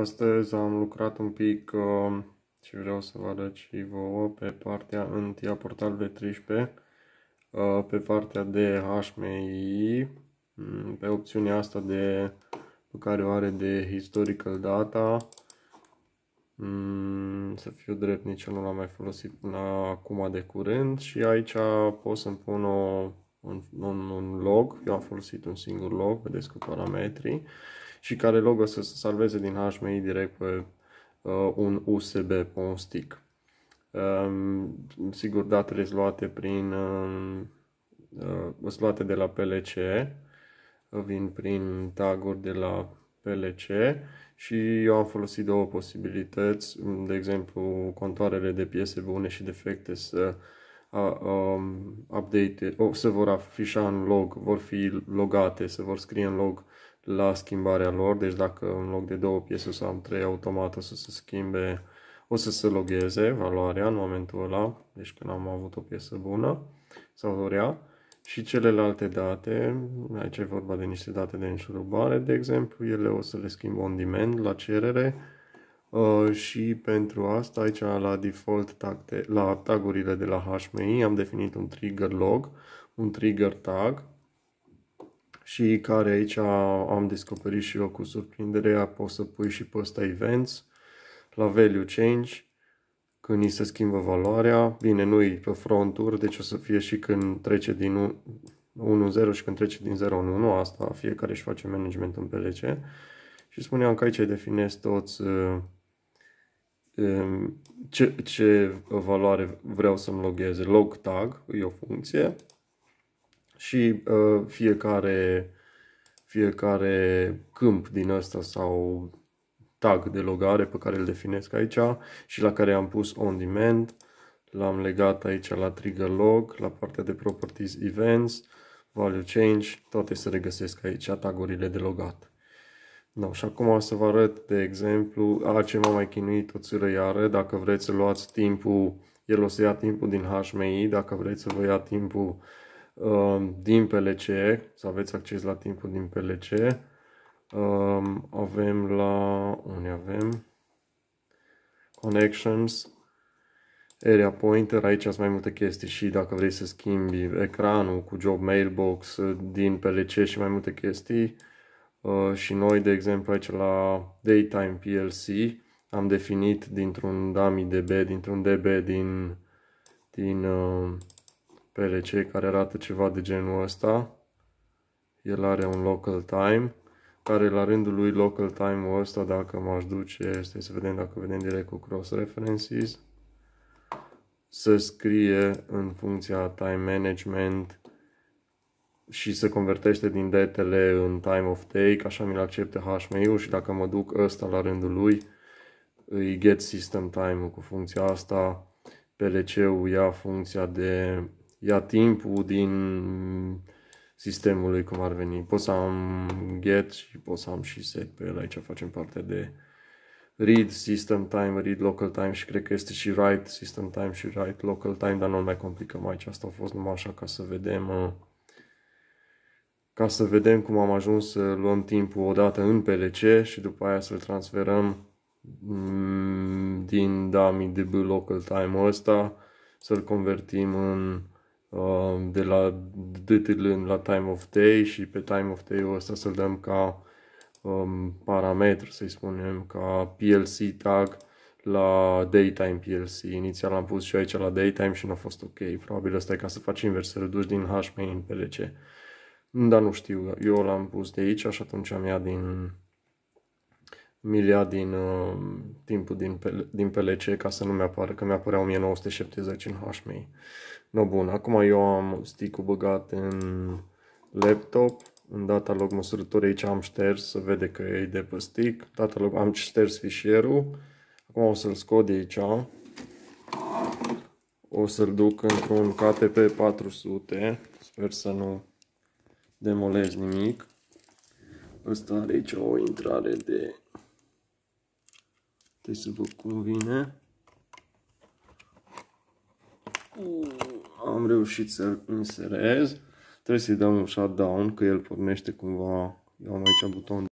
Astăzi am lucrat un pic uh, și vreau să vă arăt și vouă pe partea întia a portalului 13, uh, pe partea de HMI, mm, pe opțiunea asta de, pe care o are de historical data. Mm, să fiu drept, nici eu nu l-am mai folosit până acum de curând și aici pot să-mi pun o, un, un, un log, eu am folosit un singur log, vedeți cu parametrii și care logo să se salveze din HMI direct pe uh, un USB, pe un stick. Um, sigur, datele sunt luate prin uh, uh sunt luate de la PLC, vin prin taguri de la PLC și eu am folosit două posibilități, de exemplu contoarele de piese bune și defecte să a, um, update, o, se vor afișa în log, vor fi logate, se vor scrie în log la schimbarea lor, deci dacă în loc de două piese sau să am trei automat o să se schimbe, o să se logheze valoarea în momentul ăla, deci când am avut o piesă bună sau rea, și celelalte date, aici e vorba de niște date de înșurubare, de exemplu, ele o să le schimb on demand la cerere uh, și pentru asta aici la default tag de, la tagurile de la HMI am definit un trigger log, un trigger tag, și care aici am descoperit și eu cu surprinderea, poți să pui și pe ăsta events, la value change, când îi se schimbă valoarea, bine, nu e pe fronturi, deci o să fie și când trece din 1.0 și când trece din 0 în 1, asta fiecare își face management în PLC. Și spuneam că aici definezi toți ă, ă, ce, ce valoare vreau să-mi logheze. Log tag e o funcție și uh, fiecare, fiecare câmp din asta sau tag de logare pe care îl definesc aici și la care am pus on demand. L-am legat aici la trigger log, la partea de properties events, value change, toate se regăsesc aici, tagurile de logat. No, da, și acum o să vă arăt, de exemplu, a ce m-am mai chinuit o țiră iară, dacă vreți să luați timpul, el o să ia timpul din HMI, dacă vreți să vă ia timpul Um, din PLC, să aveți acces la timpul din PLC. Um, avem la, unde avem? Connections, Area Pointer, aici sunt mai multe chestii și dacă vrei să schimbi ecranul cu job mailbox uh, din PLC și mai multe chestii. Uh, și noi, de exemplu, aici la Daytime PLC am definit dintr-un dummy DB, dintr-un DB din, din uh, PLC care arată ceva de genul ăsta. El are un local time, care la rândul lui local time-ul ăsta, dacă m-aș duce, stai să vedem dacă vedem direct cu cross references, să scrie în funcția time management și să convertește din datele în time of take, așa mi-l accepte HMI-ul și dacă mă duc ăsta la rândul lui, îi get system time cu funcția asta, PLC-ul ia funcția de ia timpul din sistemul lui cum ar veni. Pot să am get și pot să am și set pe el. Aici facem parte de read system time, read local time și cred că este și write system time și write local time, dar nu mai complicăm aici. Asta a fost numai așa ca să vedem uh, ca să vedem cum am ajuns să luăm timpul odată în PLC și după aia să-l transferăm mm, din dummy DB local time ăsta, să-l convertim în Um, de la dâtârlând la time of day și pe time of day-ul ăsta să-l dăm ca um, parametru, să-i spunem, ca PLC tag la daytime PLC. Inițial am pus și aici la daytime și nu a fost ok. Probabil ăsta e ca să faci invers, să reduci din hmain în PLC. Dar nu știu, eu l-am pus de aici și atunci am ia din milia din uh, timpul din, din PLC ca să nu mi-apară, că mi-apărea 1970 în HMI. No, bun, acum eu am stick-ul băgat în laptop, în data log măsurător aici am șters, să vede că e de pe stick, data log am șters fișierul, acum o să-l scot de aici, o să-l duc într-un KTP 400, sper să nu demolez nimic. Ăsta are aici o intrare de Trebuie să văd cum vine. Am reușit să-l inserez. Trebuie să-i dau un shutdown, că el pornește cumva. Eu am aici buton